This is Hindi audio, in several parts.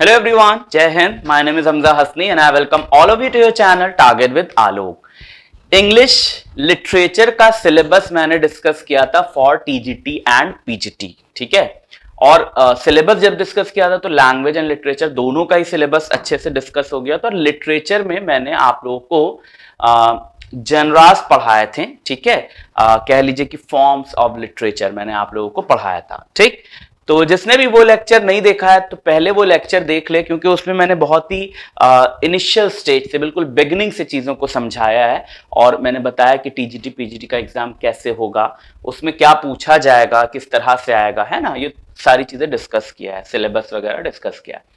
हेलो एवरीवन जय हिंद my name is Hamza Hasni and I welcome all of you to your channel target with Alok English literature का सिलेबस मैंने डिस्कस किया था फॉर टीजीटी एंड पीजीटी ठीक है और सिलेबस uh, जब डिस्कस किया था तो लैंग्वेज एंड लिटरेचर दोनों का ही सिलेबस अच्छे से डिस्कस हो गया तो लिटरेचर में मैंने आप लोगों को जनरास uh, पढ़ाए थे ठीक है uh, कह लीजिए कि फॉर्म्स ऑफ लिटरेचर मैंने आप लोगों को पढ़ाया था ठीक तो जिसने भी वो लेक्चर नहीं देखा है तो पहले वो लेक्चर देख ले क्योंकि उसमें मैंने बहुत ही इनिशियल स्टेज से बिल्कुल बिगनिंग से चीज़ों को समझाया है और मैंने बताया कि टीजीटी पीजीटी का एग्ज़ाम कैसे होगा उसमें क्या पूछा जाएगा किस तरह से आएगा है ना ये सारी चीज़ें डिस्कस किया है सिलेबस वगैरह डिस्कस किया है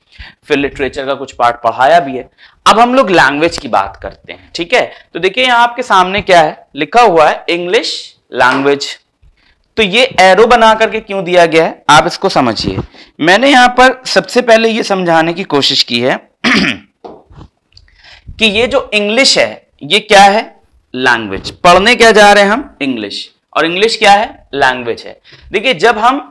फिर लिटरेचर का कुछ पार्ट पढ़ाया भी है अब हम लोग लैंग्वेज की बात करते हैं ठीक है तो देखिए यहाँ आपके सामने क्या है लिखा हुआ है इंग्लिश लैंग्वेज तो ये एरो बना करके क्यों दिया गया है आप इसको समझिए मैंने यहां पर सबसे पहले ये समझाने की कोशिश की है कि ये जो इंग्लिश है ये क्या है लैंग्वेज पढ़ने क्या जा रहे हैं हम इंग्लिश और इंग्लिश क्या है लैंग्वेज है देखिए जब हम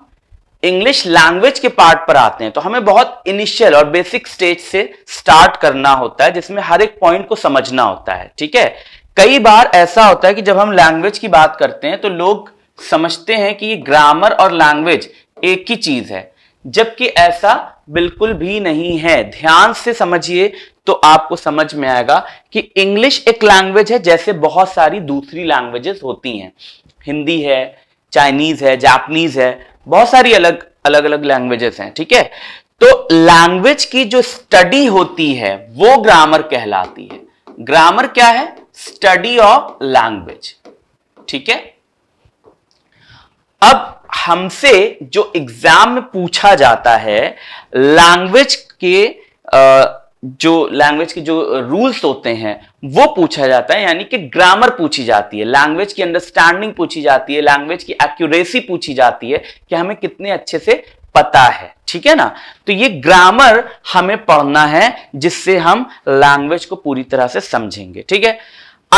इंग्लिश लैंग्वेज के पार्ट पर आते हैं तो हमें बहुत इनिशियल और बेसिक स्टेज से स्टार्ट करना होता है जिसमें हर एक पॉइंट को समझना होता है ठीक है कई बार ऐसा होता है कि जब हम लैंग्वेज की बात करते हैं तो लोग समझते हैं कि ये ग्रामर और लैंग्वेज एक ही चीज़ है जबकि ऐसा बिल्कुल भी नहीं है ध्यान से समझिए तो आपको समझ में आएगा कि इंग्लिश एक लैंग्वेज है जैसे बहुत सारी दूसरी लैंग्वेजेस होती हैं हिंदी है चाइनीज है जापनीज है बहुत सारी अलग अलग अलग लैंग्वेजेस हैं ठीक है तो लैंग्वेज की जो स्टडी होती है वो ग्रामर कहलाती है ग्रामर क्या है स्टडी ऑफ लैंग्वेज ठीक है अब हमसे जो एग्जाम में पूछा जाता है लैंग्वेज के जो लैंग्वेज के जो रूल्स होते हैं वो पूछा जाता है यानी कि ग्रामर पूछी जाती है लैंग्वेज की अंडरस्टैंडिंग पूछी जाती है लैंग्वेज की एक्यूरेसी पूछी जाती है कि हमें कितने अच्छे से पता है ठीक है ना तो ये ग्रामर हमें पढ़ना है जिससे हम लैंग्वेज को पूरी तरह से समझेंगे ठीक है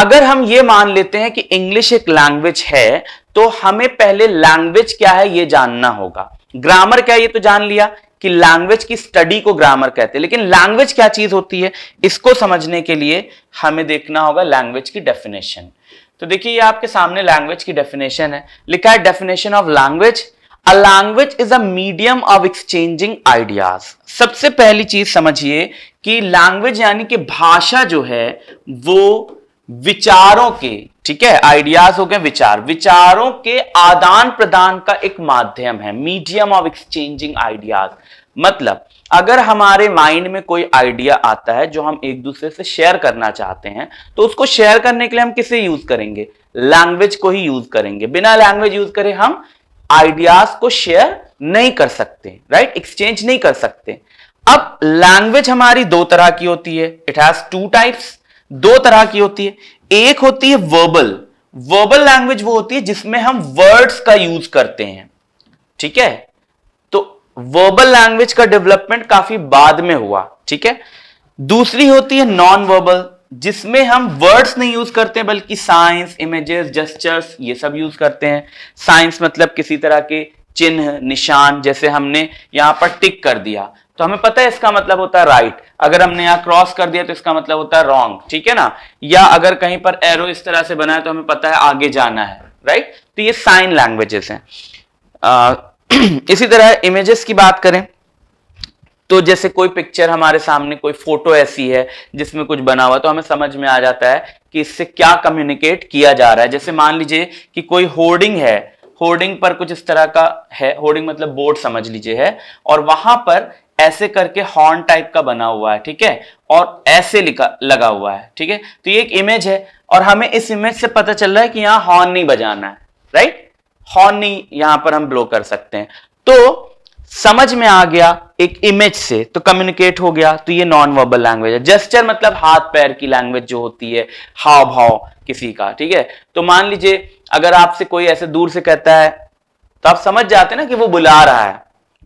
अगर हम ये मान लेते हैं कि इंग्लिश एक लैंग्वेज है तो हमें पहले लैंग्वेज क्या है ये जानना होगा ग्रामर क्या है ये तो जान लिया कि लैंग्वेज की स्टडी को ग्रामर कहते हैं लेकिन लैंग्वेज क्या चीज होती है इसको समझने के लिए हमें देखना होगा लैंग्वेज की डेफिनेशन तो देखिए ये आपके सामने लैंग्वेज की डेफिनेशन है लिखा है definition of language a language is a medium of exchanging ideas सबसे पहली चीज समझिए कि लैंग्वेज यानी कि भाषा जो है वो विचारों के ठीक है आइडियाज हो गए विचार विचारों के आदान प्रदान का एक माध्यम है मीडियम ऑफ एक्सचेंजिंग आइडियाज मतलब अगर हमारे माइंड में कोई आइडिया आता है जो हम एक दूसरे से शेयर करना चाहते हैं तो उसको शेयर करने के लिए हम किसे यूज करेंगे लैंग्वेज को ही यूज करेंगे बिना लैंग्वेज यूज करे हम आइडियाज को शेयर नहीं कर सकते राइट एक्सचेंज नहीं कर सकते अब लैंग्वेज हमारी दो तरह की होती है इट हैज टू टाइप्स दो तरह की होती है एक होती है वर्बल वर्बल लैंग्वेज वो होती है जिसमें हम वर्ड्स का यूज करते हैं ठीक है तो वर्बल लैंग्वेज का डेवलपमेंट काफी बाद में हुआ ठीक है दूसरी होती है नॉन वर्बल जिसमें हम वर्ड्स नहीं यूज करते बल्कि साइंस इमेजेस जेस्टर्स ये सब यूज करते हैं साइंस मतलब किसी तरह के चिन्ह निशान जैसे हमने यहां पर टिक कर दिया तो हमें पता है इसका मतलब होता है राइट अगर हमने यहाँ क्रॉस कर दिया तो इसका मतलब होता है रॉन्ग ठीक है ना या अगर कहीं पर एरो इस तरह से बनाया तो हमें पता है आगे जाना है राइट तो ये साइन लैंग्वेजेस हैं इसी तरह इमेजेस की बात करें तो जैसे कोई पिक्चर हमारे सामने कोई फोटो ऐसी है जिसमें कुछ बना हुआ तो हमें समझ में आ जाता है कि इससे क्या कम्युनिकेट किया जा रहा है जैसे मान लीजिए कि कोई होर्डिंग है होर्डिंग पर कुछ इस तरह का है होर्डिंग मतलब बोर्ड समझ लीजिए है और वहां पर ऐसे करके हॉर्न टाइप का बना हुआ है ठीक है और ऐसे लिखा लगा हुआ है ठीक है तो ये एक इमेज है और हमें इस इमेज से पता चल रहा है कि यहां हॉर्न नहीं बजाना है राइट हॉर्न नहीं यहां पर हम ब्लो कर सकते हैं तो समझ में आ गया एक इमेज से तो कम्युनिकेट हो गया तो ये नॉन वर्बल लैंग्वेज है जेस्टर मतलब हाथ पैर की लैंग्वेज जो होती है हाव भाव किसी का ठीक है तो मान लीजिए अगर आपसे कोई ऐसे दूर से कहता है तो आप समझ जाते ना कि वो बुला रहा है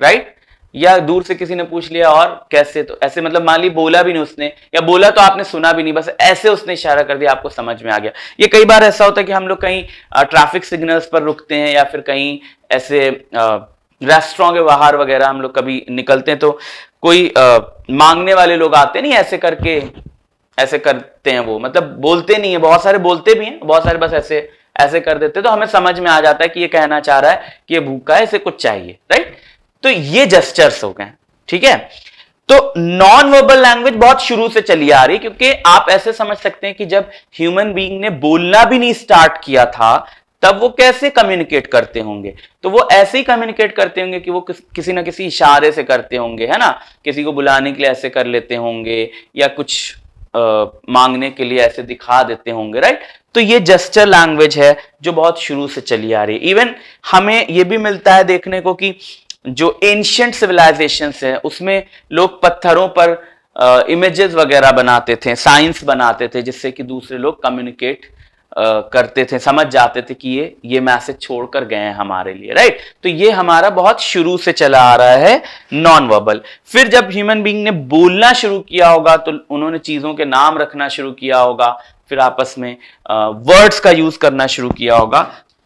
राइट या दूर से किसी ने पूछ लिया और कैसे तो ऐसे मतलब मान ली बोला भी नहीं उसने या बोला तो आपने सुना भी नहीं बस ऐसे उसने इशारा कर दिया आपको समझ में आ गया ये कई बार ऐसा होता है कि हम लोग कहीं ट्रैफिक सिग्नल्स पर रुकते हैं या फिर कहीं ऐसे रेस्टोरों के बाहर वगैरह हम लोग कभी निकलते हैं तो कोई आ, मांगने वाले लोग आते नहीं ऐसे करके ऐसे करते हैं वो मतलब बोलते नहीं है बहुत सारे बोलते भी हैं बहुत सारे बस ऐसे ऐसे कर देते तो हमें समझ में आ जाता है कि ये कहना चाह रहा है कि ये भूखा है इसे कुछ चाहिए राइट तो ये जेस्टर्स हो गए ठीक है तो नॉन वर्बल लैंग्वेज बहुत शुरू से चली आ रही क्योंकि आप ऐसे समझ सकते हैं कि जब ह्यूमन बीइंग ने बोलना भी नहीं स्टार्ट किया था तब वो कैसे कम्युनिकेट करते होंगे तो वो ऐसे ही कम्युनिकेट करते होंगे कि वो किस, किसी ना किसी इशारे से करते होंगे है ना किसी को बुलाने के लिए ऐसे कर लेते होंगे या कुछ आ, मांगने के लिए ऐसे दिखा देते होंगे राइट तो ये जेस्टर लैंग्वेज है जो बहुत शुरू से चली आ रही है इवन हमें ये भी मिलता है देखने को कि जो एंशियंट सिविलाइजेशन है उसमें लोग पत्थरों पर इमेजेस वगैरह बनाते थे साइंस बनाते थे जिससे कि दूसरे लोग कम्युनिकेट करते थे समझ जाते थे कि ये ये मैसेज छोड़कर गए हैं हमारे लिए राइट तो ये हमारा बहुत शुरू से चला आ रहा है नॉन वर्बल फिर जब ह्यूमन बीइंग ने बोलना शुरू किया होगा तो उन्होंने चीज़ों के नाम रखना शुरू किया होगा फिर आपस में वर्ड्स का यूज करना शुरू किया होगा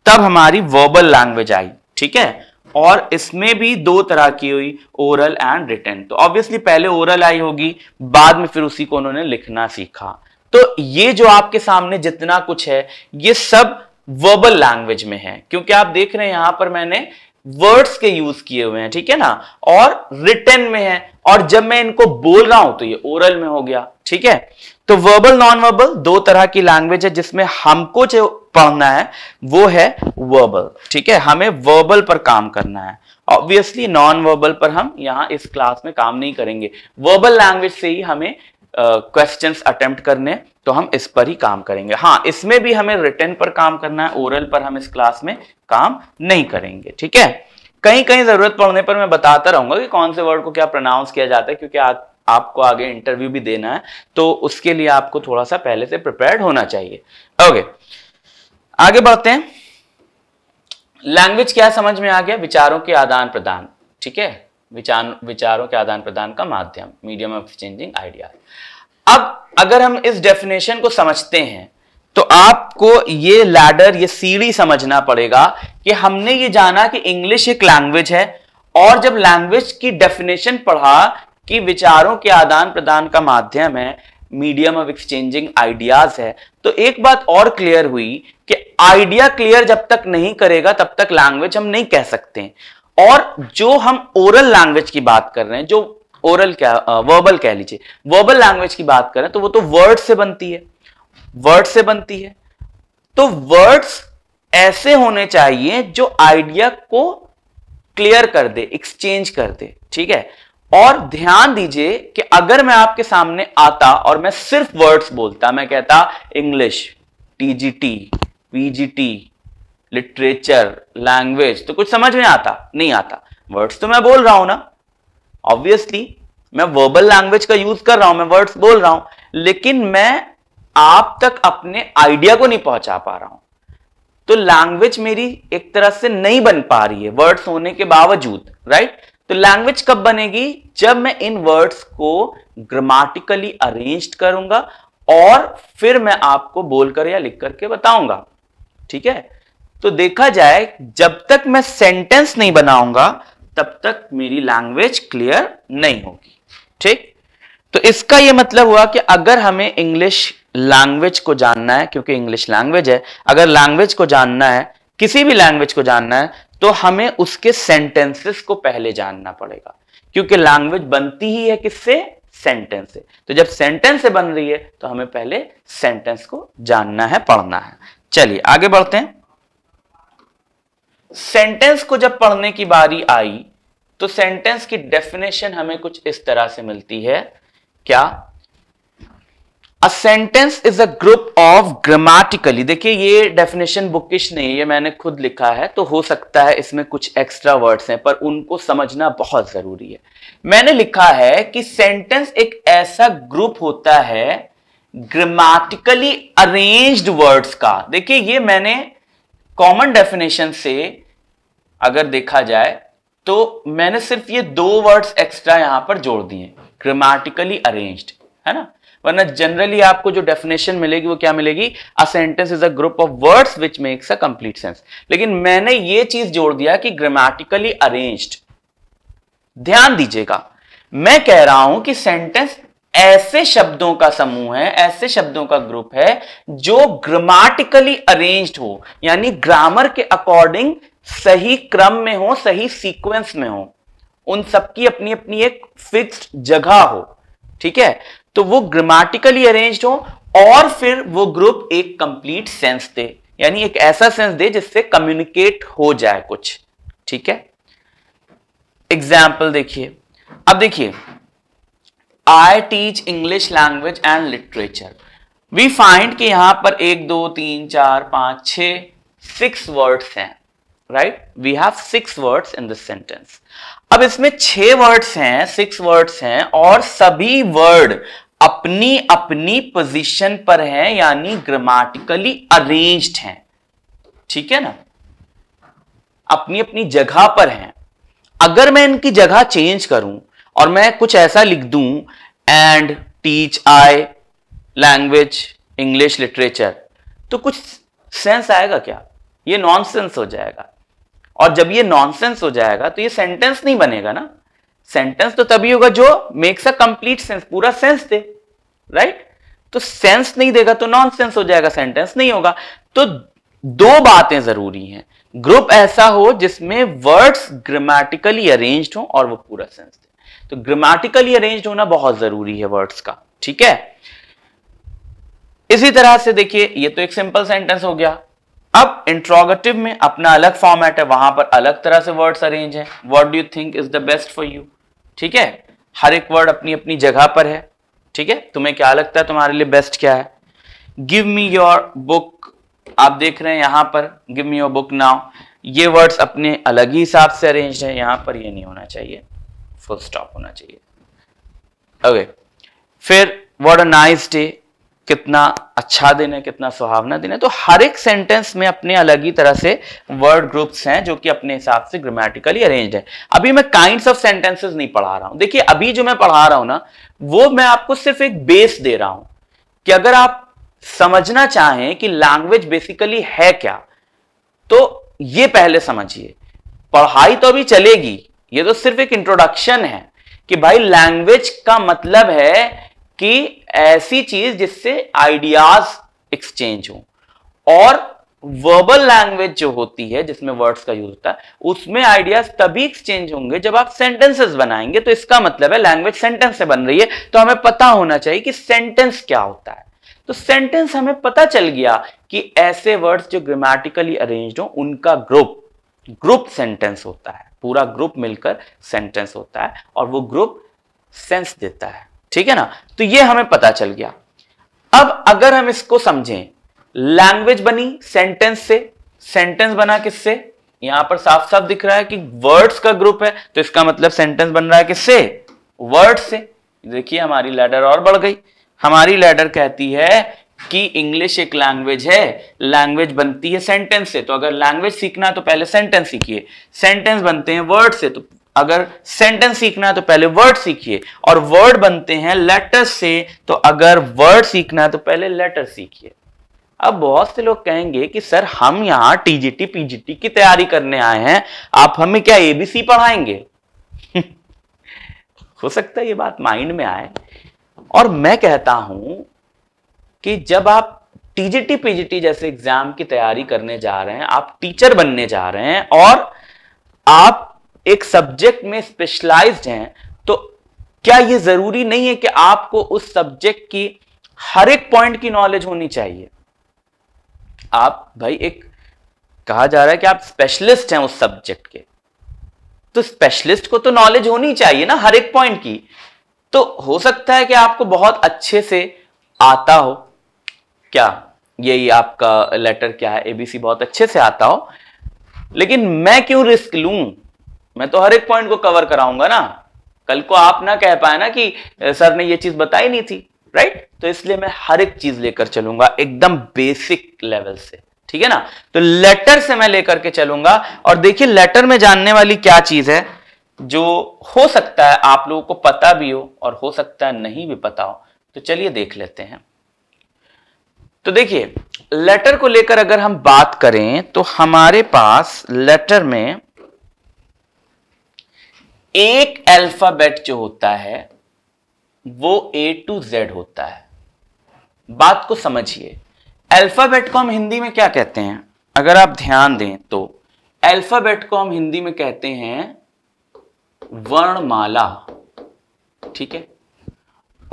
तब हमारी वर्बल लैंग्वेज आई ठीक है और इसमें भी दो तरह की हुई ओरल एंड रिटर्न तो ऑब्वियसली पहले ओरल आई होगी बाद में फिर उसी को उन्होंने लिखना सीखा तो ये जो आपके सामने जितना कुछ है ये सब वर्बल लैंग्वेज में है क्योंकि आप देख रहे हैं यहां पर मैंने वर्ड्स के यूज किए हुए हैं ठीक है ना और रिटर्न में है और जब मैं इनको बोल रहा हूं तो ये ओरल में हो गया ठीक है तो वर्बल नॉन वर्बल दो तरह की लैंग्वेज है जिसमें हमको जो पढ़ना है वो है वर्बल ठीक है हमें वर्बल पर काम करना है ऑब्वियसली नॉन वर्बल पर हम यहां इस क्लास में काम नहीं करेंगे वर्बल लैंग्वेज से ही हमें क्वेश्चन uh, अटेम्प्ट करने तो हम इस पर ही काम करेंगे हाँ इसमें भी हमें रिटर्न पर काम करना है ओरल पर हम इस क्लास में काम नहीं करेंगे ठीक है कहीं कहीं जरूरत पड़ने पर मैं बताता रहूंगा कि कौन से वर्ड को क्या प्रोनाउंस किया जाता है क्योंकि आज आपको आगे इंटरव्यू भी देना है तो उसके लिए आपको थोड़ा सा पहले से प्रिपेयर्ड होना चाहिए ओके आगे बढ़ते हैं लैंग्वेज क्या समझ में आ गया विचारों के आदान प्रदान ठीक है विचार विचारों के आदान प्रदान का माध्यम मीडियम ऑफ चेंजिंग आइडिया अब अगर हम इस डेफिनेशन को समझते हैं तो आपको ये लैडर ये सीढ़ी समझना पड़ेगा कि हमने ये जाना कि इंग्लिश एक लैंग्वेज है और जब लैंग्वेज की डेफिनेशन पढ़ा कि विचारों के आदान प्रदान का माध्यम है मीडियम ऑफ एक्सचेंजिंग आइडियाज है तो एक बात और क्लियर हुई कि आइडिया क्लियर जब तक नहीं करेगा तब तक लैंग्वेज हम नहीं कह सकते और जो हम ओरल लैंग्वेज की बात कर रहे हैं जो ओरल क्या वर्बल कह लीजिए वर्बल लैंग्वेज की बात करें तो वो तो वर्ड से बनती है वर्ड से बनती है तो वर्ड्स ऐसे होने चाहिए जो आइडिया को क्लियर कर दे एक्सचेंज कर दे ठीक है और ध्यान दीजिए कि अगर मैं आपके सामने आता और मैं सिर्फ वर्ड्स बोलता मैं कहता English TGT PGT literature language तो कुछ समझ में आता नहीं आता वर्ड्स तो मैं बोल रहा हूं ना ऑब्वियसली मैं वर्बल लैंग्वेज का यूज कर रहा हूं मैं वर्ड्स बोल रहा हूं लेकिन मैं आप तक अपने आइडिया को नहीं पहुंचा पा रहा हूं तो लैंग्वेज मेरी एक तरह से नहीं बन पा रही है वर्ड्स होने के बावजूद राइट तो लैंग्वेज कब बनेगी जब मैं इन वर्ड्स को ग्रामेटिकली अरेंज करूंगा और फिर मैं आपको बोलकर या लिख करके बताऊंगा ठीक है तो देखा जाए जब तक मैं सेंटेंस नहीं बनाऊंगा तब तक मेरी लैंग्वेज क्लियर नहीं होगी ठीक तो इसका यह मतलब हुआ कि अगर हमें इंग्लिश लैंग्वेज को जानना है क्योंकि इंग्लिश लैंग्वेज है अगर लैंग्वेज को जानना है किसी भी लैंग्वेज को जानना है तो हमें उसके सेंटेंसेस को पहले जानना पड़ेगा क्योंकि लैंग्वेज बनती ही है किससे सेंटेंस से तो जब सेंटेंस से बन रही है तो हमें पहले सेंटेंस को जानना है पढ़ना है चलिए आगे बढ़ते हैं सेंटेंस को जब पढ़ने की बारी आई तो सेंटेंस की डेफिनेशन हमें कुछ इस तरह से मिलती है क्या a sentence is a group of grammatically देखिए ये डेफिनेशन बुकिश नहीं है ये मैंने खुद लिखा है तो हो सकता है इसमें कुछ एक्स्ट्रा वर्ड्स हैं पर उनको समझना बहुत जरूरी है मैंने लिखा है कि सेंटेंस एक ऐसा ग्रुप होता है ग्रामेटिकली अरेंज्ड वर्ड्स का देखिए ये मैंने कॉमन डेफिनेशन से अगर देखा जाए तो मैंने सिर्फ ये दो वर्ड्स एक्स्ट्रा यहां पर जोड़ दिए ग्रामेटिकली अरेंज्ड है ना वरना जनरली आपको जो डेफिनेशन मिलेगी वो क्या मिलेगी a sentence is a group of words which makes a complete sense लेकिन मैंने ये चीज जोड़ दिया कि ग्रामेटिकली अरेंज्ड ध्यान दीजिएगा मैं कह रहा हूं कि सेंटेंस ऐसे शब्दों का समूह है ऐसे शब्दों का ग्रुप है जो ग्रामेटिकली अरेंज्ड हो यानी ग्रामर के अकॉर्डिंग सही क्रम में हो सही सीक्वेंस में हो उन सबकी अपनी अपनी एक फिक्स्ड जगह हो ठीक है तो वो ग्रामेटिकली अरेंज्ड हो और फिर वो ग्रुप एक कंप्लीट सेंस दे यानी एक ऐसा सेंस दे जिससे कम्युनिकेट हो जाए कुछ ठीक है एग्जाम्पल देखिए अब देखिए I teach English language and literature we find कि यहां पर एक दो तीन चार पांच छ सिक्स वर्ड्स हैं right we have six words in this sentence अब इसमें छह वर्ड्स हैं सिक्स वर्ड्स हैं और सभी वर्ड अपनी अपनी पोजीशन पर हैं यानी ग्रामेटिकली अरेंज्ड हैं ठीक है ना अपनी अपनी जगह पर हैं अगर मैं इनकी जगह चेंज करूं और मैं कुछ ऐसा लिख दूं and teach I language English literature तो कुछ सेंस आएगा क्या ये नॉनसेंस हो जाएगा और जब ये नॉनसेंस हो जाएगा तो ये सेंटेंस नहीं बनेगा ना सेंटेंस तो तभी होगा जो मेक्स अ कंप्लीट सेंस पूरा सेंस दे राइट तो सेंस नहीं देगा तो नॉन सेंस हो जाएगा सेंटेंस नहीं होगा तो दो बातें जरूरी हैं ग्रुप ऐसा हो जिसमें वर्ड्स ग्रामेटिकली अरेंज्ड हो और वो पूरा सेंस दे तो ग्रामेटिकली अरेंज्ड होना बहुत जरूरी है वर्ड्स का ठीक है इसी तरह से देखिए ये तो एक सिंपल सेंटेंस हो गया अब इंट्रोगेटिव में अपना अलग फॉर्मेट है वहां पर अलग तरह से वर्ड्स अरेंज है what do you think is the best for you ठीक है हर एक वर्ड अपनी अपनी जगह पर है ठीक है तुम्हें क्या लगता है तुम्हारे लिए बेस्ट क्या है गिव मी योर बुक आप देख रहे हैं यहां पर give me your book now ये वर्ड्स अपने अलग ही हिसाब से अरेंज है यहां पर ये नहीं होना चाहिए फुल स्टॉप होना चाहिए ओके okay. फिर वॉट अ नाइस डे कितना अच्छा दिन है कितना सुहावना दिन है तो हर एक सेंटेंस में अपने अलग ही तरह से वर्ड ग्रुप्स हैं जो कि अपने हिसाब से ग्रामेटिकली अरेंज है अभी मैं काइंड ऑफ सेंटेंसेस नहीं पढ़ा रहा हूं देखिए अभी जो मैं पढ़ा रहा हूं ना वो मैं आपको सिर्फ एक बेस दे रहा हूं कि अगर आप समझना चाहें कि लैंग्वेज बेसिकली है क्या तो ये पहले समझिए पढ़ाई तो अभी चलेगी ये तो सिर्फ एक इंट्रोडक्शन है कि भाई लैंग्वेज का मतलब है कि ऐसी चीज जिससे आइडियाज एक्सचेंज हो और वर्बल लैंग्वेज जो होती है जिसमें वर्ड्स का यूज होता है उसमें आइडियाज तभी एक्सचेंज होंगे जब आप सेंटेंसेस बनाएंगे तो इसका मतलब है लैंग्वेज सेंटेंस से बन रही है तो हमें पता होना चाहिए कि सेंटेंस क्या होता है तो सेंटेंस हमें पता चल गया कि ऐसे वर्ड्स जो ग्रामेटिकली अरेन्ज हो उनका ग्रुप ग्रुप सेंटेंस होता है पूरा ग्रुप मिलकर सेंटेंस होता है और वो ग्रुप सेंस देता है ठीक है ना तो ये हमें पता चल गया अब अगर हम इसको समझें लैंग्वेज बनी सेंटेंस से सेंटेंस बना किससे यहां पर साफ साफ दिख रहा है कि वर्ड्स का ग्रुप है तो इसका मतलब सेंटेंस बन रहा है किससे वर्ड से देखिए हमारी लैडर और बढ़ गई हमारी लैडर कहती है कि इंग्लिश एक लैंग्वेज है लैंग्वेज बनती है सेंटेंस से तो अगर लैंग्वेज सीखना है तो पहले सेंटेंस सीखिए सेंटेंस बनते हैं वर्ड से तो अगर सेंटेंस सीखना है तो पहले वर्ड सीखिए और वर्ड बनते हैं लेटर से तो अगर वर्ड सीखना है तो पहले लेटर सीखिए अब बहुत से लोग कहेंगे कि सर हम यहां टीजीटी पीजीटी की तैयारी करने आए हैं आप हमें क्या एबीसी पढ़ाएंगे हो सकता है ये बात माइंड में आए और मैं कहता हूं कि जब आप टीजीटी पीजीटी जैसे एग्जाम की तैयारी करने जा रहे हैं आप टीचर बनने जा रहे हैं और आप एक सब्जेक्ट में स्पेशलाइज्ड हैं तो क्या ये जरूरी नहीं है कि आपको उस सब्जेक्ट की हर एक पॉइंट की नॉलेज होनी चाहिए आप भाई एक कहा जा रहा है कि आप स्पेशलिस्ट हैं उस सब्जेक्ट के तो स्पेशलिस्ट को तो नॉलेज होनी चाहिए ना हर एक पॉइंट की तो हो सकता है कि आपको बहुत अच्छे से आता हो क्या यही आपका लेटर क्या है एबीसी बहुत अच्छे से आता हो लेकिन मैं क्यों रिस्क लूं मैं तो हर एक पॉइंट को कवर कराऊंगा ना कल को आप ना कह पाए ना कि सर ने ये चीज बताई नहीं थी राइट तो इसलिए मैं हर एक चीज लेकर चलूंगा एकदम बेसिक लेवल से ठीक है ना तो लेटर से मैं लेकर के चलूंगा और देखिए लेटर में जानने वाली क्या चीज है जो हो सकता है आप लोगों को पता भी हो और हो सकता है नहीं भी पता हो तो चलिए देख लेते हैं तो देखिए लेटर को लेकर अगर हम बात करें तो हमारे पास लेटर में एक अल्फाबेट जो होता है वो ए टू जेड होता है बात को समझिए अल्फाबेट को हम हिंदी में क्या कहते हैं अगर आप ध्यान दें तो अल्फाबेट को हम हिंदी में कहते हैं वर्णमाला ठीक है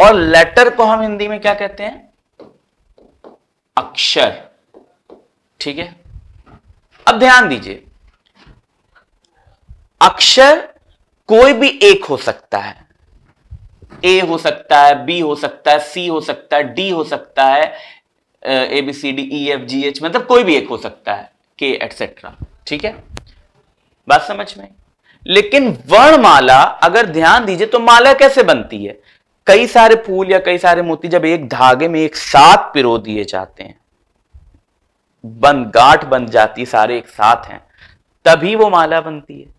और लेटर को हम हिंदी में क्या कहते हैं अक्षर ठीक है अब ध्यान दीजिए अक्षर कोई भी एक हो सकता है ए हो सकता है बी हो सकता है सी हो सकता है डी हो सकता है A B C D E F G H मतलब कोई भी एक हो सकता है के एटसेट्रा ठीक है बात समझ में लेकिन वर्णमाला अगर ध्यान दीजिए तो माला कैसे बनती है कई सारे फूल या कई सारे मोती जब एक धागे में एक साथ पिरो दिए जाते हैं बंद गांठ बन जाती सारे एक साथ हैं तभी वो माला बनती है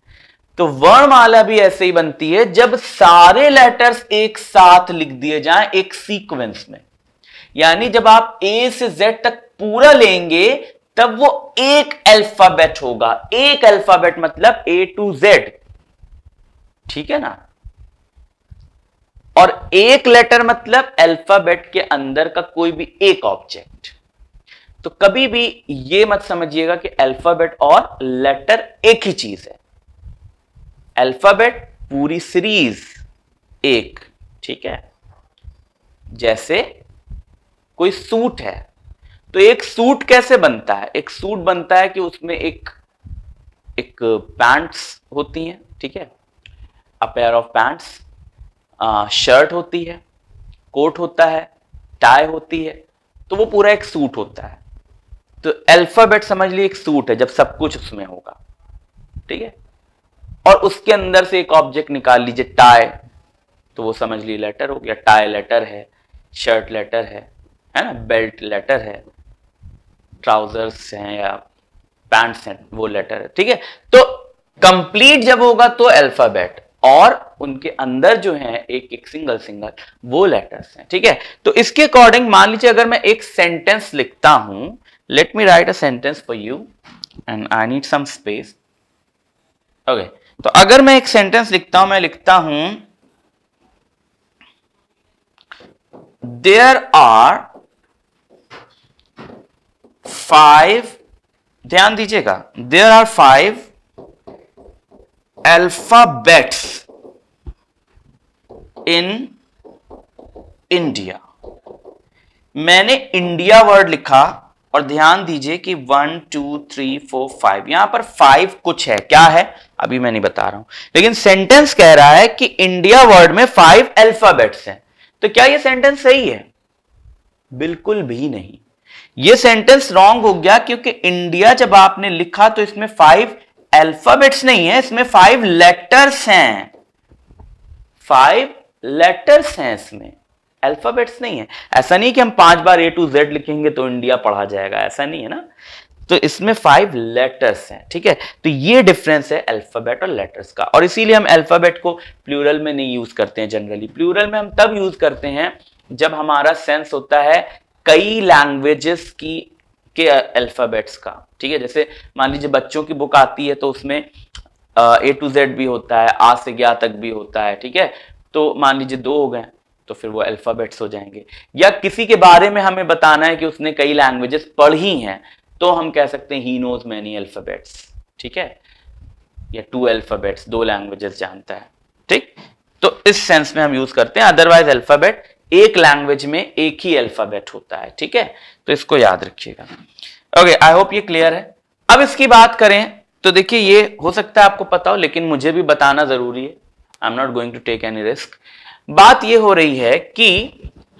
तो वर्णमाला भी ऐसे ही बनती है जब सारे लेटर्स एक साथ लिख दिए जाएं एक सीक्वेंस में यानी जब आप ए से जेड तक पूरा लेंगे तब वो एक अल्फाबेट होगा एक अल्फाबेट मतलब ए टू जेड ठीक है ना और एक लेटर मतलब अल्फाबेट के अंदर का कोई भी एक ऑब्जेक्ट तो कभी भी ये मत समझिएगा कि अल्फाबेट और लेटर एक ही चीज है अल्फाबेट पूरी सीरीज एक ठीक है जैसे कोई सूट है तो एक सूट कैसे बनता है एक सूट बनता है कि उसमें एक एक पैंट्स होती हैं ठीक है a pair of pants shirt होती है कोट होता है टाई होती है तो वो पूरा एक सूट होता है तो अल्फाबेट समझ लिए एक सूट है जब सब कुछ उसमें होगा ठीक है और उसके अंदर से एक ऑब्जेक्ट निकाल लीजिए टाई तो वो समझ लीजिए लेटर हो गया टाई लेटर है शर्ट लेटर है है ना बेल्ट लेटर है ट्राउजर्स हैं या पैंट्स हैं वो लेटर है ठीक है तो कंप्लीट जब होगा तो अल्फाबेट और उनके अंदर जो है एक एक सिंगल सिंगल वो लेटर्स हैं ठीक है तो इसके अकॉर्डिंग मान लीजिए अगर मैं एक सेंटेंस लिखता हूं let me write a sentence for you and I need some space okay तो अगर मैं एक सेंटेंस लिखता हूं मैं लिखता हूं देयर आर फाइव ध्यान दीजिएगा there are five alphabets in India मैंने इंडिया वर्ड लिखा और ध्यान दीजिए कि one two three four five यहां पर फाइव कुछ है क्या है अभी मैं नहीं बता रहा हूं लेकिन सेंटेंस कह रहा है कि इंडिया वर्ड में फाइव अल्फाबेट्स हैं तो क्या ये सेंटेंस सही है बिल्कुल भी नहीं ये सेंटेंस रॉन्ग हो गया क्योंकि इंडिया जब आपने लिखा तो इसमें फाइव अल्फाबेट्स नहीं है इसमें फाइव लेटर्स हैं फाइव लेटर्स हैं इसमें अल्फाबेट्स नहीं है ऐसा नहीं कि हम पांच बार ए टू जेड लिखेंगे तो इंडिया पढ़ा जाएगा ऐसा नहीं है ना तो इसमें फाइव लेटर्स हैं ठीक है तो ये डिफरेंस है अल्फाबेट और लेटर्स का और इसीलिए हम अल्फाबेट को प्लूरल में नहीं यूज करते हैं जनरली प्लूरल में हम तब यूज करते हैं जब हमारा सेंस होता है कई लैंग्वेजेस की के अल्फाबेट्स का ठीक है जैसे मान लीजिए बच्चों की बुक आती है तो उसमें ए टू जेड भी होता है आ से ज्ञा तक भी होता है ठीक है तो मान लीजिए दो हो गए तो फिर वो अल्फ़ाबेट्स हो जाएंगे या किसी के बारे में हमें बताना है कि उसने कई लैंग्वेजेस पढ़ी हैं तो हम कह सकते हैं ही नोज मैनी अल्फ़ाबेट्स ठीक है या टू अल्फ़ाबेट्स दो लैंग्वेजेस जानता है ठीक तो इस सेंस में हम यूज़ करते हैं अदरवाइज अल्फ़ाबेट एक लैंग्वेज में एक ही अल्फ़ाबेट होता है ठीक है तो इसको याद रखिएगा ओके आई होप ये क्लियर है अब इसकी बात करें तो देखिए ये हो सकता है आपको पता हो लेकिन मुझे भी बताना ज़रूरी है I am not going to take any risk बात यह हो रही है कि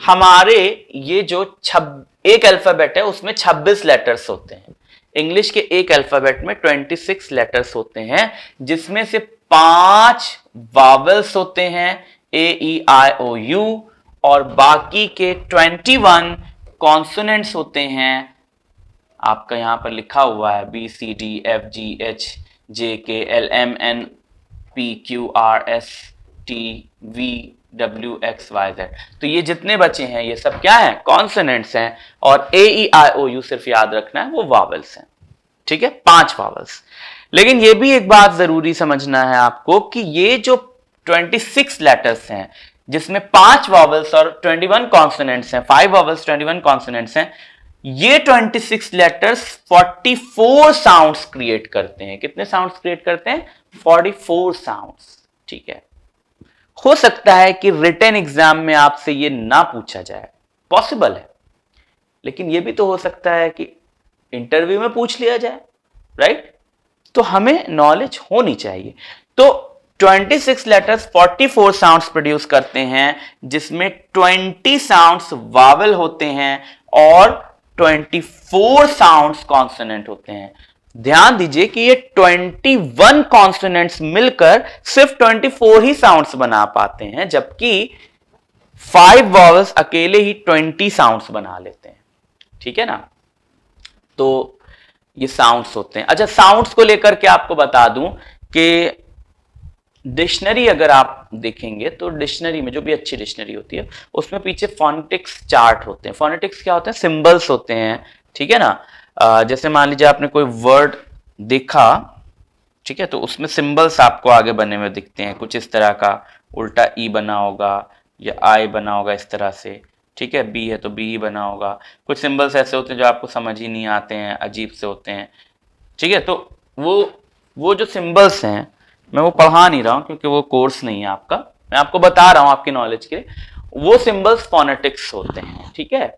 हमारे ये जो छब एक अल्फ़ाबेट है उसमें 26 लेटर्स होते हैं इंग्लिश के एक अल्फ़ाबेट में 26 लेटर्स होते हैं जिसमें से पांच वावल्स होते हैं ए ई आई ओ यू और बाकी के 21 कॉन्सोनेंट्स होते हैं आपका यहां पर लिखा हुआ है B C D F G H J K L M N P Q R S T V W X Y Z तो ये जितने बचे हैं ये सब क्या हैं कॉन्सनेंट्स हैं और A E I O U सिर्फ याद रखना है वो वावल्स हैं ठीक है पांच वावल्स लेकिन ये भी एक बात जरूरी समझना है आपको कि ये जो 26 लेटर्स हैं जिसमें पांच वावल्स और 21 कॉन्सनेंट्स हैं फाइव वावल्स 21 कॉन्सनेंट्स हैं ये 26 लेटर्स 44 साउंड्स क्रिएट करते हैं कितने साउंड्स क्रिएट करते हैं 44 साउंड्स ठीक है हो सकता है कि रिटर्न एग्जाम में आपसे ये ना पूछा जाए पॉसिबल है लेकिन ये भी तो हो सकता है कि इंटरव्यू में पूछ लिया जाए राइट तो हमें नॉलेज होनी चाहिए तो 26 लेटर्स 44 साउंड्स प्रोड्यूस करते हैं जिसमें 20 साउंड्स वावल होते हैं और 24 साउंड्स कॉन्सोनेंट होते हैं ध्यान दीजिए कि ये 21 कॉन्स्टनेंट मिलकर सिर्फ 24 ही साउंड्स बना पाते हैं जबकि फाइव वॉवल्स अकेले ही 20 साउंड्स बना लेते हैं ठीक है ना तो ये साउंड्स होते हैं अच्छा साउंड्स को लेकर के आपको बता दूं कि डिक्शनरी अगर आप देखेंगे तो डिक्शनरी में जो भी अच्छी डिक्शनरी होती है उसमें पीछे फोनेटिक्स चार्ट होते हैं फोनेटिक्स क्या होते हैं सिंबल्स होते हैं ठीक है ना जैसे मान लीजिए आपने कोई वर्ड देखा ठीक है तो उसमें सिंबल्स आपको आगे बने हुए दिखते हैं कुछ इस तरह का उल्टा ई e बना होगा या आई बना होगा इस तरह से ठीक है बी है तो बी ही e बना होगा कुछ सिंबल्स ऐसे होते हैं जो आपको समझ ही नहीं आते हैं अजीब से होते हैं ठीक है तो वो वो जो सिंबल्स हैं मैं वो पढ़ा नहीं रहा हूँ क्योंकि वो कोर्स नहीं है आपका मैं आपको बता रहा हूँ आपकी नॉलेज के वो सिंबल्स फोनेटिक्स होते हैं ठीक है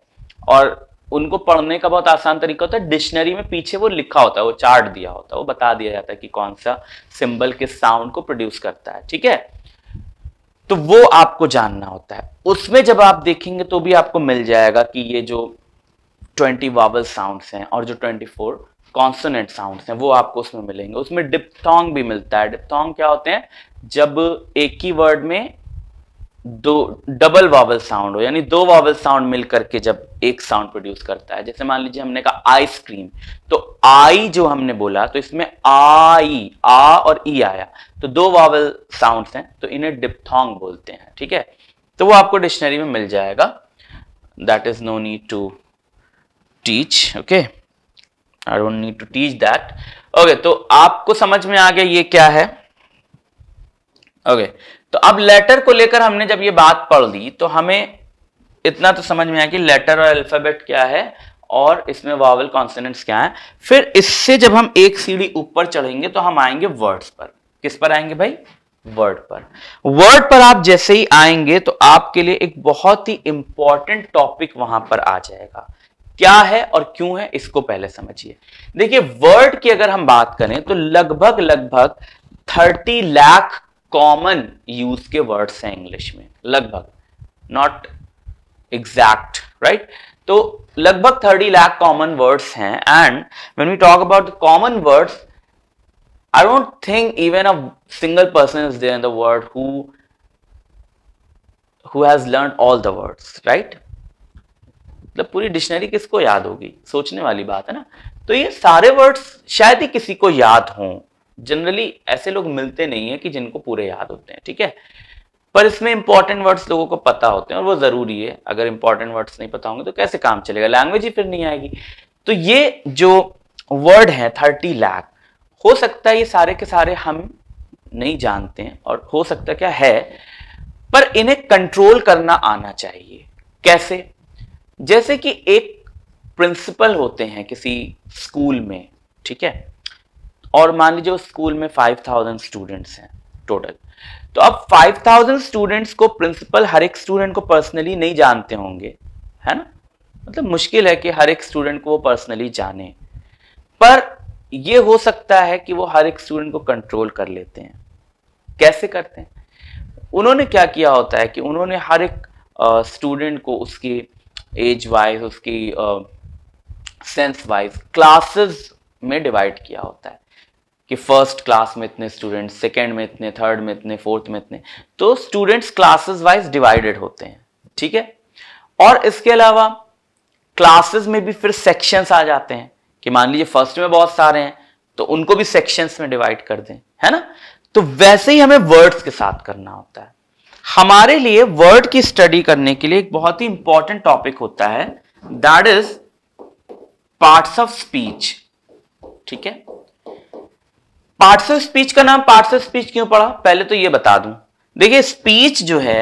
और उनको पढ़ने का बहुत आसान तरीका होता है डिक्शनरी में पीछे वो लिखा होता है वो चार्ट दिया होता है वो बता दिया जाता है कि कौन सा सिंबल किस साउंड को प्रोड्यूस करता है ठीक है तो वो आपको जानना होता है उसमें जब आप देखेंगे तो भी आपको मिल जाएगा कि ये जो ट्वेंटी वावल साउंड्स हैं और जो ट्वेंटी फोर कॉन्सोनेंट साउंड हैं वो आपको उसमें मिलेंगे उसमें डिप्थोंग भी मिलता है डिप्थोंग क्या होते हैं जब एक ही वर्ड में दो डबल वावल साउंड हो यानी दो वावल साउंड मिल करके जब एक साउंड प्रोड्यूस करता है जैसे मान लीजिए हमने कहा आइसक्रीम तो आई जो हमने बोला तो इसमें आई आ और ई e आया तो दो वावल साउंड्स हैं तो इन्हें डिप्थोंग बोलते हैं ठीक है तो वो आपको डिक्शनरी में मिल जाएगा that is no need to teach okay I don't need to teach that okay तो आपको समझ में आ गया ये क्या है ओके okay. तो अब लेटर को लेकर हमने जब ये बात पढ़ ली तो हमें इतना तो समझ में आया कि लेटर और अल्फाबेट क्या है और इसमें वावल कॉन्सनेंट्स क्या है फिर इससे जब हम एक सीढ़ी ऊपर चढ़ेंगे तो हम आएंगे वर्ड्स पर किस पर आएंगे भाई वर्ड पर वर्ड पर आप जैसे ही आएंगे तो आपके लिए एक बहुत ही इंपॉर्टेंट टॉपिक वहां पर आ जाएगा क्या है और क्यों है इसको पहले समझिए देखिए वर्ड की अगर हम बात करें तो लगभग लगभग 30 लाख कॉमन यूज के वर्ड्स हैं इंग्लिश में लगभग नॉट एग्जैक्ट राइट तो लगभग थर्टी लाख कॉमन वर्ड्स हैं and when we talk about common words I don't think even a single person is there in the world who who has learn all the words right मतलब पूरी डिक्शनरी किसको याद होगी सोचने वाली बात है ना तो ये सारे वर्ड्स शायद ही किसी को याद हों जनरली ऐसे लोग मिलते नहीं है कि जिनको पूरे याद होते हैं ठीक है पर इसमें इंपॉर्टेंट वर्ड्स लोगों को पता होते हैं और वो जरूरी है अगर इंपॉर्टेंट वर्ड्स नहीं पता होंगे तो कैसे काम चलेगा लैंग्वेज ही फिर नहीं आएगी तो ये जो वर्ड है थर्टी लाख हो सकता है ये सारे के सारे हम नहीं जानते हैं और हो सकता क्या है पर इन्हें कंट्रोल करना आना चाहिए कैसे जैसे कि एक प्रिंसिपल होते हैं किसी स्कूल में ठीक है और मान लीजिए उस स्कूल में 5000 स्टूडेंट्स हैं टोटल तो अब 5000 स्टूडेंट्स को प्रिंसिपल हर एक स्टूडेंट को पर्सनली नहीं जानते होंगे है ना मतलब मुश्किल है कि हर एक स्टूडेंट को वो पर्सनली जाने पर ये हो सकता है कि वो हर एक स्टूडेंट को कंट्रोल कर लेते हैं कैसे करते हैं उन्होंने क्या किया होता है कि उन्होंने हर एक स्टूडेंट को उसकी एज वाइज उसकी सेंस वाइज क्लासेस में डिवाइड किया होता है कि फर्स्ट क्लास में इतने स्टूडेंट्स सेकेंड में इतने थर्ड में इतने फोर्थ में इतने तो स्टूडेंट्स क्लासेस वाइज डिवाइडेड होते हैं ठीक है और इसके अलावा क्लासेस में भी फिर सेक्शंस आ जाते हैं कि मान लीजिए फर्स्ट में बहुत सारे हैं तो उनको भी सेक्शंस में डिवाइड कर दें है ना तो वैसे ही हमें वर्ड्स के साथ करना होता है हमारे लिए वर्ड की स्टडी करने के लिए एक बहुत ही इंपॉर्टेंट टॉपिक होता है that is parts of speech ठीक है पार्ट्स ऑफ स्पीच का नाम पार्ट्स ऑफ स्पीच क्यों पढ़ा पहले तो ये बता दूं देखिए स्पीच जो है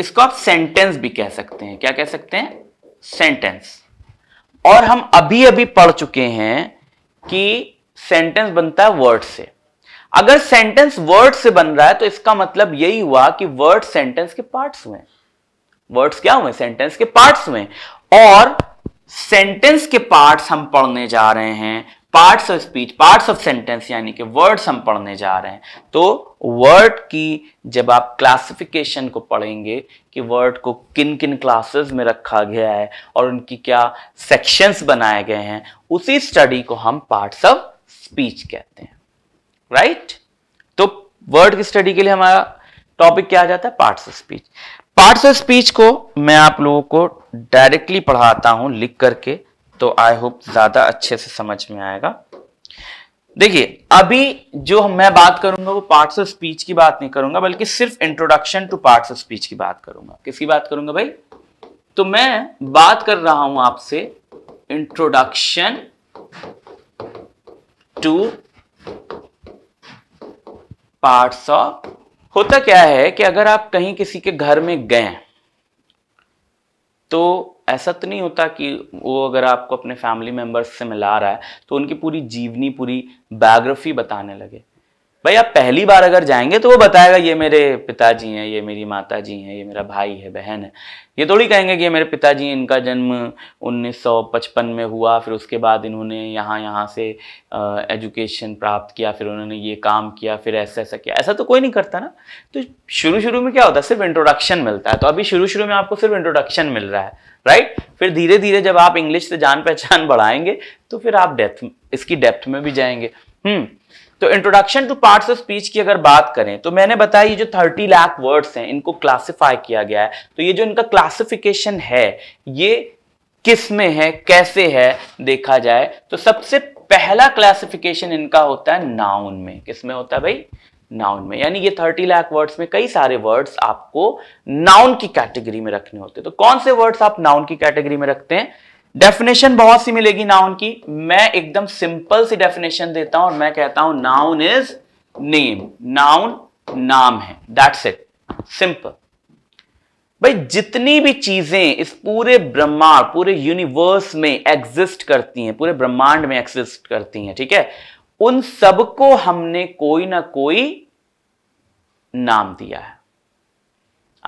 इसको आप सेंटेंस भी कह सकते हैं क्या कह सकते हैं सेंटेंस और हम अभी अभी पढ़ चुके हैं कि सेंटेंस बनता है वर्ड से अगर सेंटेंस वर्ड से बन रहा है तो इसका मतलब यही हुआ कि वर्ड सेंटेंस के पार्ट्स हुए वर्ड्स क्या हुए सेंटेंस के पार्ट्स हुए और सेंटेंस के पार्ट्स हम पढ़ने जा रहे हैं parts of speech parts of sentence यानी कि वर्ड्स हम पढ़ने जा रहे हैं तो वर्ड की जब आप क्लासिफिकेशन को पढ़ेंगे कि वर्ड को किन किन क्लासेस में रखा गया है और उनकी क्या सेक्शंस बनाए गए हैं उसी स्टडी को हम पार्ट्स ऑफ स्पीच कहते हैं राइट right? तो वर्ड की स्टडी के लिए हमारा टॉपिक क्या आ जाता है parts of speech parts of speech को मैं आप लोगों को डायरेक्टली पढ़ाता हूं लिख करके तो आई होप ज़्यादा अच्छे से समझ में आएगा देखिए अभी जो मैं बात करूंगा वो पार्ट्स ऑफ स्पीच की बात नहीं करूंगा बल्कि सिर्फ introduction to parts of speech की बात करूंगा किसकी बात करूंगा भाई तो मैं बात कर रहा हूं आपसे इंट्रोडक्शन टू पार्ट्स ऑफ होता क्या है कि अगर आप कहीं किसी के घर में गए तो ऐसा तो नहीं होता कि वो अगर आपको अपने फैमिली मेम्बर्स से मिला रहा है तो उनकी पूरी जीवनी पूरी बायोग्राफी बताने लगे भाई आप पहली बार अगर जाएंगे तो वो बताएगा ये मेरे पिताजी हैं ये मेरी माता जी हैं ये मेरा भाई है बहन है ये थोड़ी कहेंगे कि ये मेरे पिताजी इनका जन्म 1955 में हुआ फिर उसके बाद इन्होंने यहाँ यहाँ से एजुकेशन प्राप्त किया फिर उन्होंने ये काम किया फिर ऐसा ऐसा किया ऐसा तो कोई नहीं करता ना तो शुरू शुरू में क्या होता है सिर्फ इंट्रोडक्शन मिलता है तो अभी शुरू शुरू में आपको सिर्फ इंट्रोडक्शन मिल रहा है राइट फिर धीरे धीरे जब आप इंग्लिश से जान पहचान बढ़ाएंगे तो फिर आप डेप्थ इसकी डेप्थ में भी जाएंगे हम्म तो introduction to parts of speech की अगर बात करें तो मैंने बताया ये जो 30 लाख वर्ड्स हैं इनको क्लासिफाई किया गया है तो ये जो इनका क्लासिफिकेशन है ये किस में है कैसे है देखा जाए तो सबसे पहला क्लासिफिकेशन इनका होता है नाउन में किस में होता है भाई नाउन में यानी ये थर्टी लाख वर्ड्स में कई सारे वर्ड्स आपको नाउन की कैटेगरी में रखने होते हैं तो कौन से वर्ड्स आप नाउन की कैटेगरी में रखते हैं डेफिनेशन बहुत सी मिलेगी नाउन की मैं एकदम सिंपल सी डेफिनेशन देता हूं और मैं कहता हूं नाउन इज नेम नाउन नाम है दैट्स इट सिंपल भाई जितनी भी चीजें इस पूरे ब्रह्मांड पूरे यूनिवर्स में एग्जिस्ट करती हैं पूरे ब्रह्मांड में एग्जिस्ट करती हैं ठीक है उन सबको हमने कोई ना कोई नाम दिया है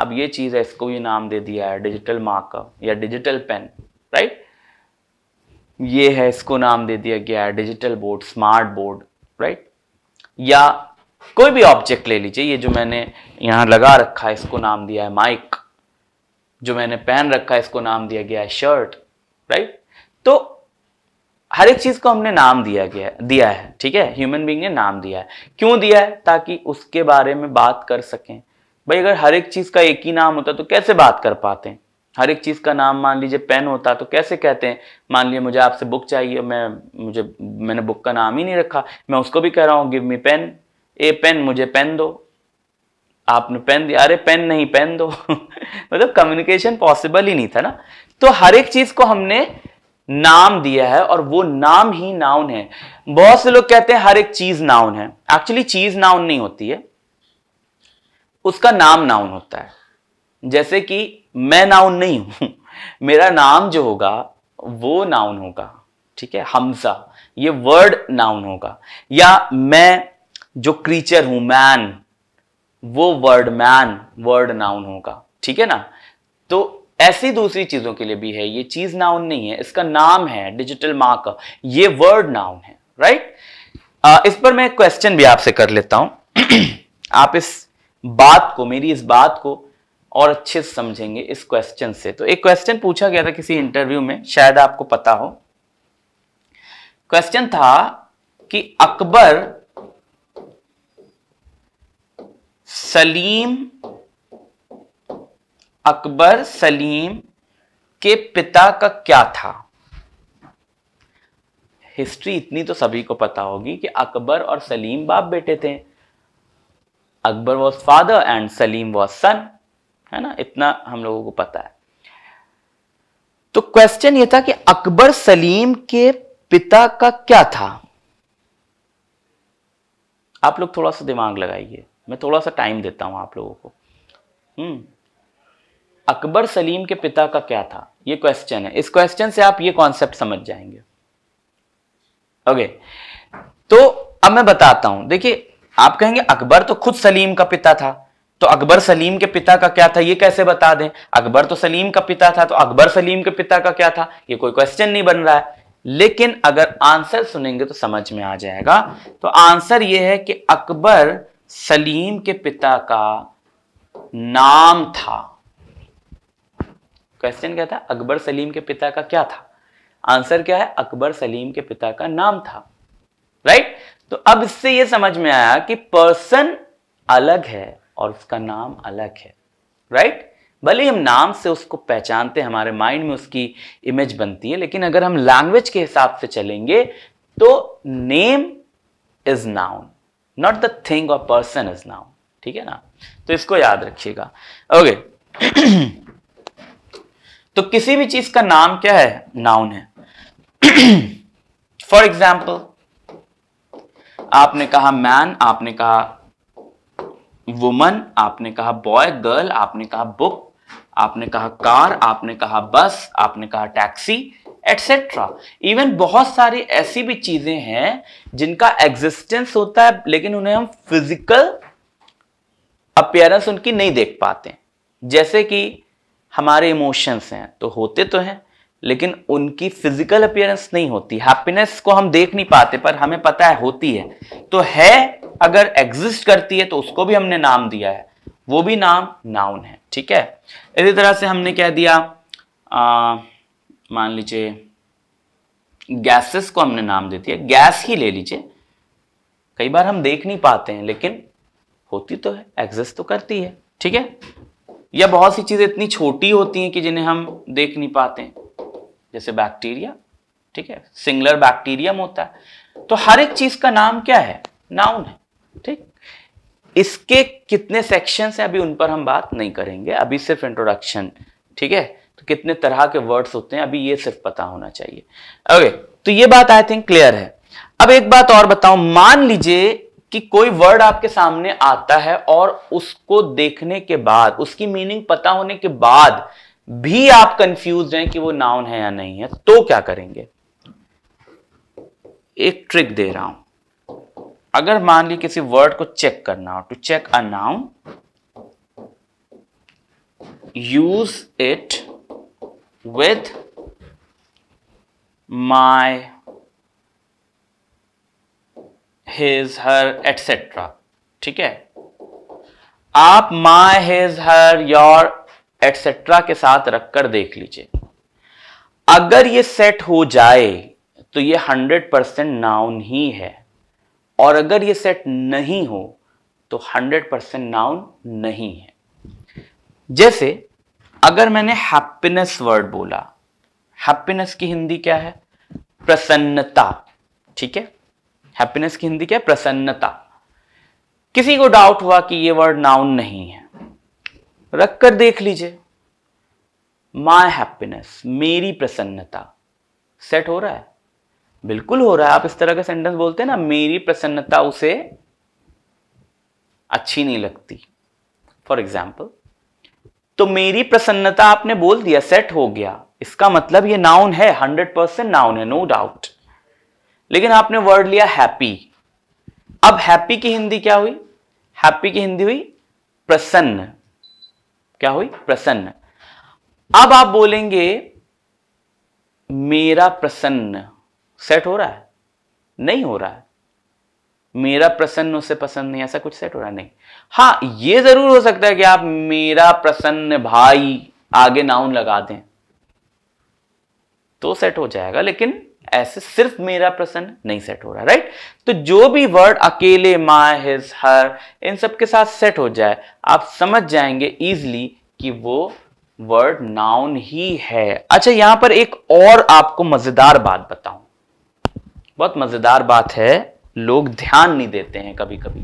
अब ये चीज है इसको ये नाम दे दिया है डिजिटल मार्कअप या डिजिटल पेन राइट ये है इसको नाम दे दिया गया है digital board smart board right या कोई भी ऑब्जेक्ट ले लीजिए ये जो मैंने यहां लगा रखा है इसको नाम दिया है माइक जो मैंने पहन रखा है इसको नाम दिया गया है शर्ट राइट तो हर एक चीज को हमने नाम दिया गया दिया है ठीक है ह्यूमन बींग ने नाम दिया है क्यों दिया है ताकि उसके बारे में बात कर सकें भाई अगर हर एक चीज का एक ही नाम होता तो कैसे बात कर पाते हैं हर एक चीज़ का नाम मान लीजिए पेन होता तो कैसे कहते हैं मान लीजिए मुझे आपसे बुक चाहिए मैं मुझे मैंने बुक का नाम ही नहीं रखा मैं उसको भी कह रहा हूँ give me pen a pen मुझे पेन दो आपने पेन दिया अरे पेन नहीं पेन दो मतलब कम्युनिकेशन पॉसिबल ही नहीं था ना तो हर एक चीज़ को हमने नाम दिया है और वो नाम ही नाउन है बहुत से लोग कहते हैं हर एक चीज़ नाउन है एक्चुअली चीज़ नाउन नहीं होती है उसका नाम नाउन होता है जैसे कि मैं नाउन नहीं हूं मेरा नाम जो होगा वो नाउन होगा ठीक है हमजा ये वर्ड नाउन होगा या मैं जो क्रीचर हूं मैन वो वर्ड मैन वर्ड नाउन होगा ठीक है ना तो ऐसी दूसरी चीजों के लिए भी है ये चीज नाउन नहीं है इसका नाम है डिजिटल मार्क ये वर्ड नाउन है राइट आ, इस पर मैं क्वेश्चन भी आपसे कर लेता हूं आप इस बात को मेरी इस बात को और अच्छे से समझेंगे इस क्वेश्चन से तो एक क्वेश्चन पूछा गया था किसी इंटरव्यू में शायद आपको पता हो क्वेश्चन था कि अकबर सलीम अकबर सलीम के पिता का क्या था हिस्ट्री इतनी तो सभी को पता होगी कि अकबर और सलीम बाप बेटे थे Akbar was father and Salim was son है ना इतना हम लोगों को पता है तो क्वेश्चन ये था कि अकबर सलीम के पिता का क्या था आप लोग थोड़ा सा दिमाग लगाइए मैं थोड़ा सा टाइम देता हूं आप लोगों को हम्म अकबर सलीम के पिता का क्या था ये क्वेश्चन है इस क्वेश्चन से आप ये कॉन्सेप्ट समझ जाएंगे ओके तो अब मैं बताता हूं देखिए आप कहेंगे अकबर तो खुद सलीम का पिता था तो अकबर सलीम के पिता का क्या था ये कैसे बता दें अकबर तो सलीम का पिता था तो अकबर सलीम के पिता का क्या था ये कोई क्वेश्चन नहीं बन रहा है लेकिन अगर आंसर सुनेंगे तो समझ में आ जाएगा तो आंसर ये है कि अकबर सलीम के पिता का नाम था क्वेश्चन क्या था अकबर सलीम के पिता का क्या था आंसर क्या है अकबर सलीम के पिता का नाम था राइट तो अब इससे यह समझ में आया कि पर्सन अलग है और उसका नाम अलग है राइट भले हम नाम से उसको पहचानते हैं हमारे माइंड में उसकी इमेज बनती है लेकिन अगर हम लैंग्वेज के हिसाब से चलेंगे तो name is noun not the thing और पर्सन इज नाउन ठीक है ना तो इसको याद रखिएगा ओके तो किसी भी चीज का नाम क्या है नाउन है फॉर एग्जाम्पल आपने कहा मैन आपने कहा वुमन आपने कहा बॉय गर्ल आपने कहा बुक आपने कहा कार आपने कहा बस आपने कहा टैक्सी एटसेट्रा इवन बहुत सारी ऐसी भी चीजें हैं जिनका एग्जिस्टेंस होता है लेकिन उन्हें हम फिजिकल अपियरेंस उनकी नहीं देख पाते जैसे कि हमारे इमोशंस हैं तो होते तो हैं लेकिन उनकी फिजिकल अपियरेंस नहीं होती हैप्पीनेस को हम देख नहीं पाते पर हमें पता है होती है तो है अगर एग्जिस्ट करती है तो उसको भी हमने नाम दिया है वो भी नाम नाउन है ठीक है इसी तरह से हमने कह दिया मान लीजिए गैसेस को हमने नाम दे दिया गैस ही ले लीजिए कई बार हम देख नहीं पाते हैं लेकिन होती तो है एग्जिस्ट तो करती है ठीक है या बहुत सी चीज़ें इतनी छोटी होती हैं कि जिन्हें हम देख नहीं पाते हैं जैसे बैक्टीरिया ठीक है सिंगलर बैक्टीरियम होता है तो हर एक चीज़ का नाम क्या है नाउन है ठीक इसके कितने सेक्शंस हैं अभी उन पर हम बात नहीं करेंगे अभी सिर्फ इंट्रोडक्शन ठीक है तो कितने तरह के वर्ड्स होते हैं अभी ये सिर्फ पता होना चाहिए ओके तो ये बात आई थिंक क्लियर है अब एक बात और बताऊं मान लीजिए कि कोई वर्ड आपके सामने आता है और उसको देखने के बाद उसकी मीनिंग पता होने के बाद भी आप कंफ्यूज हैं कि वो नाउन है या नहीं है तो क्या करेंगे एक ट्रिक दे रहा हूं अगर मान ली किसी वर्ड को चेक करना हो to check a noun use it with my his her etcetera ठीक है आप my his her your etcetera के साथ रखकर देख लीजिए अगर ये सेट हो जाए तो ये 100% नाउन ही है और अगर ये सेट नहीं हो तो 100 परसेंट नाउन नहीं है जैसे अगर मैंने हैप्पीनेस वर्ड बोला हैप्पीनेस की हिंदी क्या है प्रसन्नता ठीक है हैप्पीनेस की हिंदी क्या है प्रसन्नता किसी को डाउट हुआ कि ये वर्ड नाउन नहीं है रख कर देख लीजिए माई हैप्पीनेस मेरी प्रसन्नता सेट हो रहा है बिल्कुल हो रहा है आप इस तरह का सेंटेंस बोलते हैं ना मेरी प्रसन्नता उसे अच्छी नहीं लगती फॉर एग्जाम्पल तो मेरी प्रसन्नता आपने बोल दिया सेट हो गया इसका मतलब ये नाउन है हंड्रेड परसेंट नाउन है नो no डाउट लेकिन आपने वर्ड लिया हैप्पी अब हैप्पी की हिंदी क्या हुई हैप्पी की हिंदी हुई प्रसन्न क्या हुई प्रसन्न अब आप बोलेंगे मेरा प्रसन्न सेट हो रहा है नहीं हो रहा है मेरा प्रसन्न उससे पसंद नहीं ऐसा कुछ सेट हो रहा नहीं हाँ ये जरूर हो सकता है कि आप मेरा प्रसन्न भाई आगे नाउन लगा दें तो सेट हो जाएगा लेकिन ऐसे सिर्फ मेरा प्रसन्न नहीं सेट हो रहा राइट तो जो भी वर्ड अकेले माय हिज हर इन सब के साथ सेट हो जाए आप समझ जाएंगे इजली कि वो वर्ड नाउन ही है अच्छा यहां पर एक और आपको मजेदार बात बताऊं बहुत मजेदार बात है लोग ध्यान नहीं देते हैं कभी कभी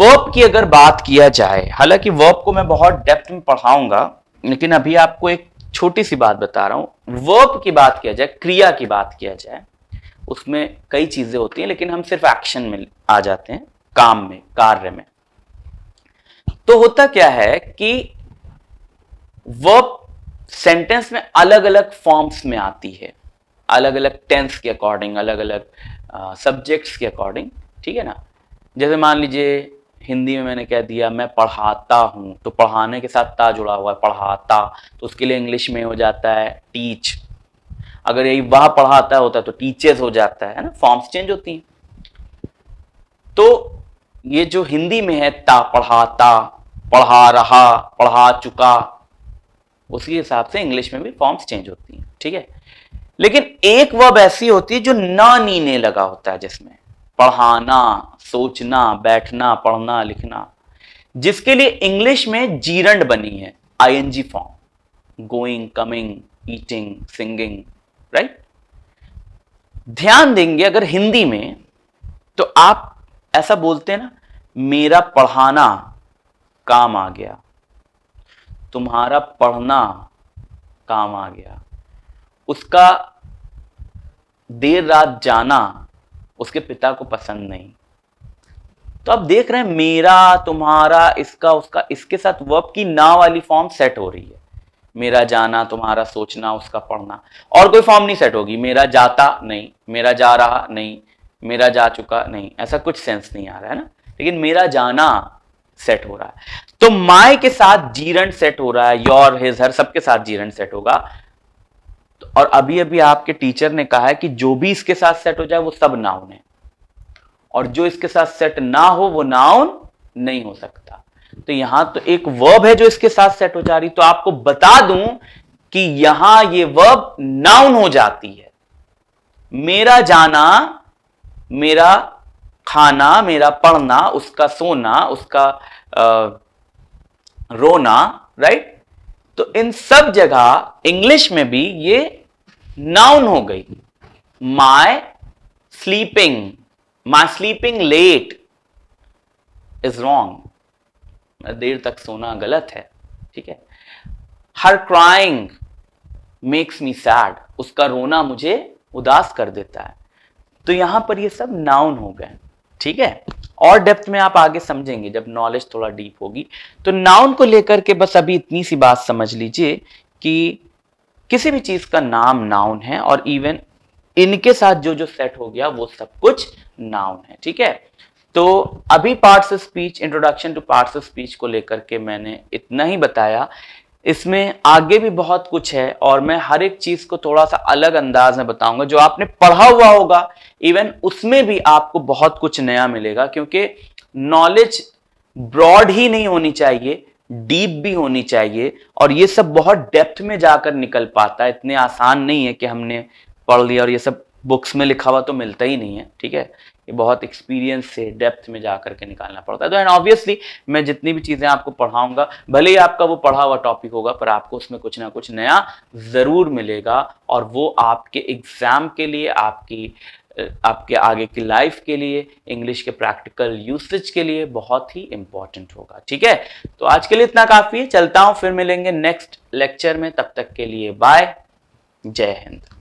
वर्ब की अगर बात किया जाए हालांकि वर्ब को मैं बहुत डेप्थ में पढ़ाऊंगा लेकिन अभी आपको एक छोटी सी बात बता रहा हूं वर्ब की बात किया जाए क्रिया की बात किया जाए उसमें कई चीजें होती हैं लेकिन हम सिर्फ एक्शन में आ जाते हैं काम में कार्य में तो होता क्या है कि वर्ब सेंटेंस में अलग अलग फॉर्म्स में आती है अलग अलग टेंस के अकॉर्डिंग अलग अलग सब्जेक्ट्स के अकॉर्डिंग ठीक है ना जैसे मान लीजिए हिंदी में मैंने कह दिया मैं पढ़ाता हूँ तो पढ़ाने के साथ ता जुड़ा हुआ है पढ़ाता तो उसके लिए इंग्लिश में हो जाता है टीच अगर यही वह पढ़ाता होता है तो टीचर्स हो जाता है ना फॉर्म्स चेंज होती हैं तो ये जो हिंदी में है ता पढ़ाता पढ़ा रहा पढ़ा चुका उसी हिसाब से इंग्लिश में भी फॉर्म्स चेंज होती हैं ठीक है लेकिन एक वर्ब ऐसी होती है जो ना नीने लगा होता है जिसमें पढ़ाना सोचना बैठना पढ़ना लिखना जिसके लिए इंग्लिश में जीरंड बनी है ING form going coming eating singing right ध्यान देंगे अगर हिंदी में तो आप ऐसा बोलते हैं ना मेरा पढ़ाना काम आ गया तुम्हारा पढ़ना काम आ गया उसका देर रात जाना उसके पिता को पसंद नहीं तो आप देख रहे हैं मेरा तुम्हारा इसका उसका इसके साथ वर्ब की ना वाली फॉर्म सेट हो रही है मेरा जाना तुम्हारा सोचना उसका पढ़ना और कोई फॉर्म नहीं सेट होगी मेरा जाता नहीं मेरा जा रहा नहीं मेरा जा चुका नहीं ऐसा कुछ सेंस नहीं आ रहा है ना लेकिन मेरा जाना सेट हो रहा है तो माय के साथ जीरण सेट हो रहा है योर हिज हर सबके साथ जीरण सेट होगा और अभी अभी आपके टीचर ने कहा है कि जो भी इसके साथ सेट हो जाए वो सब नाउन है और जो इसके साथ सेट ना हो वो नाउन नहीं हो सकता तो यहां तो एक वर्ब है जो इसके साथ सेट हो जा रही तो आपको बता दूं कि यहां ये वर्ब नाउन हो जाती है मेरा जाना मेरा खाना मेरा पढ़ना उसका सोना उसका आ, रोना राइट तो इन सब जगह इंग्लिश में भी ये नाउन हो गई my sleeping my sleeping late is wrong देर तक सोना गलत है ठीक है her crying makes me sad उसका रोना मुझे उदास कर देता है तो यहां पर ये सब नाउन हो गए ठीक है और डेप्थ में आप आगे समझेंगे जब नॉलेज थोड़ा डीप होगी तो नाउन को लेकर के बस अभी इतनी सी बात समझ लीजिए कि किसी भी चीज का नाम नाउन है और इवन इनके साथ जो जो सेट हो गया वो सब कुछ नाउन है ठीक है तो अभी parts of speech introduction to parts of speech को लेकर के मैंने इतना ही बताया इसमें आगे भी बहुत कुछ है और मैं हर एक चीज को थोड़ा सा अलग अंदाज में बताऊंगा जो आपने पढ़ा हुआ होगा इवन उसमें भी आपको बहुत कुछ नया मिलेगा क्योंकि नॉलेज ब्रॉड ही नहीं होनी चाहिए डीप भी होनी चाहिए और ये सब बहुत डेप्थ में जाकर निकल पाता है इतने आसान नहीं है कि हमने पढ़ लिया और ये सब बुक्स में लिखा हुआ तो मिलता ही नहीं है ठीक है ये बहुत एक्सपीरियंस से डेप्थ में जा करके निकालना पड़ता है तो एंड ऑब्वियसली मैं जितनी भी चीज़ें आपको पढ़ाऊंगा भले ही आपका वो पढ़ा हुआ टॉपिक होगा पर आपको उसमें कुछ ना कुछ नया ज़रूर मिलेगा और वो आपके एग्ज़ाम के लिए आपकी आपके आगे की लाइफ के लिए इंग्लिश के प्रैक्टिकल यूसेज के लिए बहुत ही इंपॉर्टेंट होगा ठीक है तो आज के लिए इतना काफ़ी है चलता हूँ फिर मिलेंगे नेक्स्ट लेक्चर में तब तक के लिए बाय जय हिंद